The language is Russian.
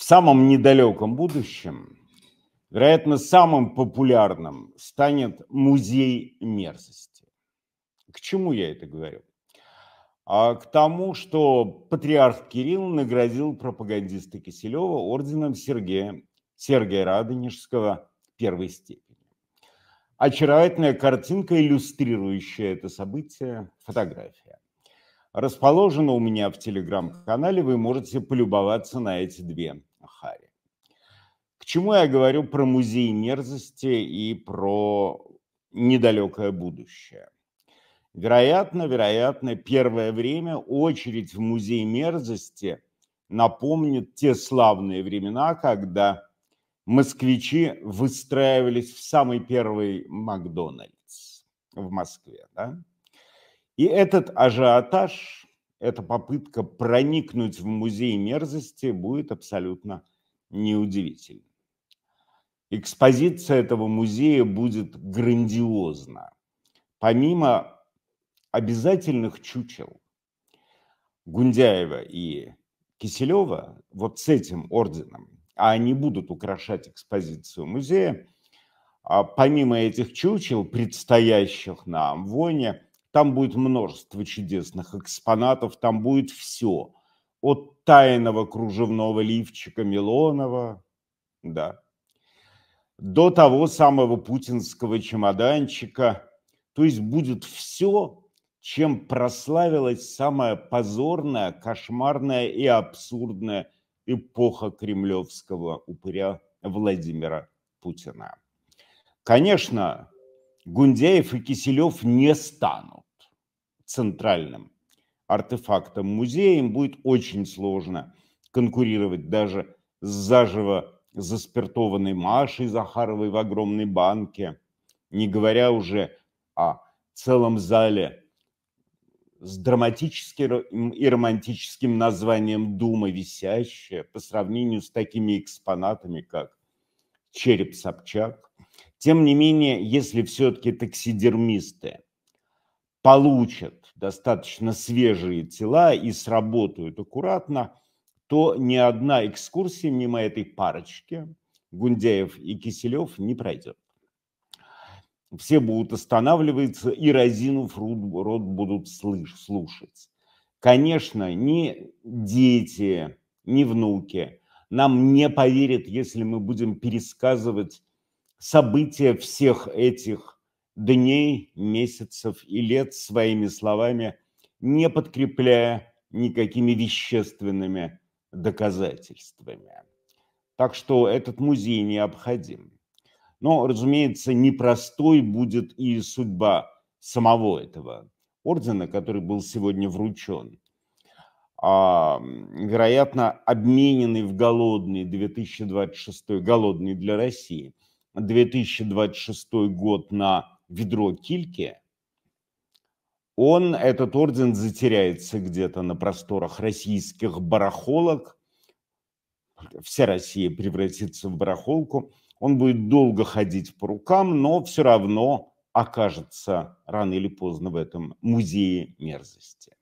В самом недалеком будущем, вероятно, самым популярным станет музей мерзости. К чему я это говорю? А к тому, что патриарх Кирилл наградил пропагандиста Киселева орденом Сергея, Сергея Радонежского первой степени. Очаровательная картинка, иллюстрирующая это событие, фотография. Расположена у меня в телеграм-канале, вы можете полюбоваться на эти две к чему я говорю про музей мерзости и про недалекое будущее? Вероятно, вероятно, первое время очередь в музей мерзости напомнит те славные времена, когда москвичи выстраивались в самый первый Макдональдс в Москве. Да? И этот ажиотаж, эта попытка проникнуть в музей мерзости будет абсолютно неудивительна. Экспозиция этого музея будет грандиозна. Помимо обязательных чучел Гундяева и Киселева, вот с этим орденом, а они будут украшать экспозицию музея, а помимо этих чучел, предстоящих на Амвоне, там будет множество чудесных экспонатов, там будет все. От тайного кружевного лифчика Милонова, да, до того самого путинского чемоданчика. То есть будет все, чем прославилась самая позорная, кошмарная и абсурдная эпоха кремлевского упыря Владимира Путина. Конечно, Гундяев и Киселев не станут центральным артефактом музея. Им будет очень сложно конкурировать даже с заживо заспиртованной Машей Захаровой в огромной банке, не говоря уже о целом зале с драматическим и романтическим названием «Дума висящая» по сравнению с такими экспонатами, как «Череп Собчак». Тем не менее, если все-таки таксидермисты получат достаточно свежие тела и сработают аккуратно – то ни одна экскурсия мимо этой парочки, Гундяев и Киселев, не пройдет. Все будут останавливаться и разинув рот будут слыш, слушать. Конечно, ни дети, ни внуки нам не поверят, если мы будем пересказывать события всех этих дней, месяцев и лет своими словами, не подкрепляя никакими вещественными доказательствами. Так что этот музей необходим. Но, разумеется, непростой будет и судьба самого этого ордена, который был сегодня вручен. А, вероятно, обмененный в голодный 2026, голодный для России, 2026 год на ведро кильки, он, этот орден, затеряется где-то на просторах российских барахолок. Вся Россия превратится в барахолку. Он будет долго ходить по рукам, но все равно окажется рано или поздно в этом музее мерзости.